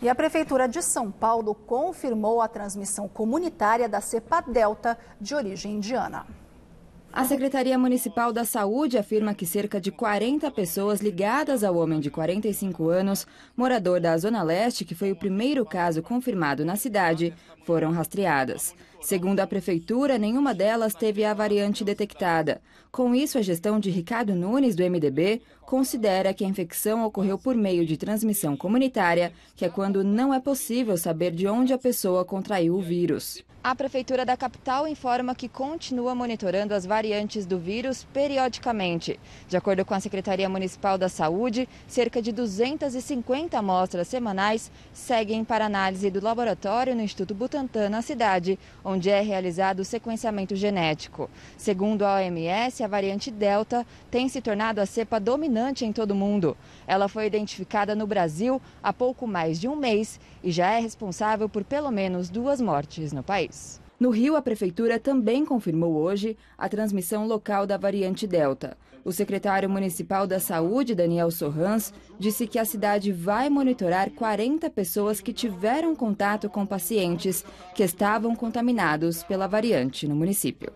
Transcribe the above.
E a Prefeitura de São Paulo confirmou a transmissão comunitária da cepa delta de origem indiana. A Secretaria Municipal da Saúde afirma que cerca de 40 pessoas ligadas ao homem de 45 anos, morador da Zona Leste, que foi o primeiro caso confirmado na cidade, foram rastreadas. Segundo a prefeitura, nenhuma delas teve a variante detectada. Com isso, a gestão de Ricardo Nunes, do MDB, considera que a infecção ocorreu por meio de transmissão comunitária, que é quando não é possível saber de onde a pessoa contraiu o vírus. A Prefeitura da capital informa que continua monitorando as variantes do vírus periodicamente. De acordo com a Secretaria Municipal da Saúde, cerca de 250 amostras semanais seguem para análise do laboratório no Instituto Butantan, na cidade, onde é realizado o sequenciamento genético. Segundo a OMS, a variante Delta tem se tornado a cepa dominante em todo o mundo. Ela foi identificada no Brasil há pouco mais de um mês e já é responsável por pelo menos duas mortes no país locais. No Rio, a Prefeitura também confirmou hoje a transmissão local da variante Delta. O secretário municipal da Saúde, Daniel Sorrans, disse que a cidade vai monitorar 40 pessoas que tiveram contato com pacientes que estavam contaminados pela variante no município.